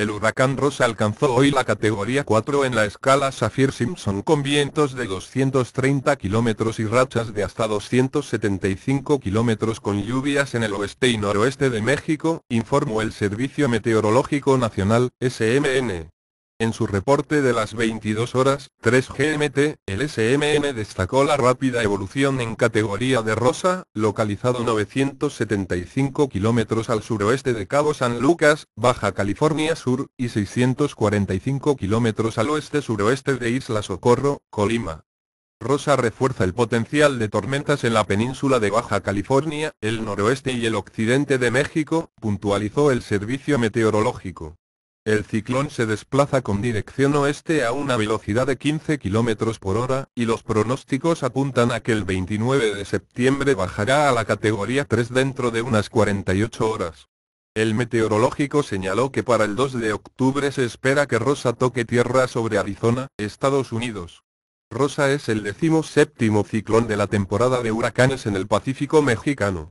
El huracán Rosa alcanzó hoy la categoría 4 en la escala Saffir-Simpson con vientos de 230 kilómetros y rachas de hasta 275 kilómetros con lluvias en el oeste y noroeste de México, informó el Servicio Meteorológico Nacional, SMN. En su reporte de las 22 horas, 3 GMT, el SMM destacó la rápida evolución en categoría de rosa, localizado 975 kilómetros al suroeste de Cabo San Lucas, Baja California Sur, y 645 kilómetros al oeste-suroeste de Isla Socorro, Colima. Rosa refuerza el potencial de tormentas en la península de Baja California, el noroeste y el occidente de México, puntualizó el servicio meteorológico. El ciclón se desplaza con dirección oeste a una velocidad de 15 km por hora, y los pronósticos apuntan a que el 29 de septiembre bajará a la categoría 3 dentro de unas 48 horas. El meteorológico señaló que para el 2 de octubre se espera que Rosa toque tierra sobre Arizona, Estados Unidos. Rosa es el decimoséptimo ciclón de la temporada de huracanes en el Pacífico mexicano.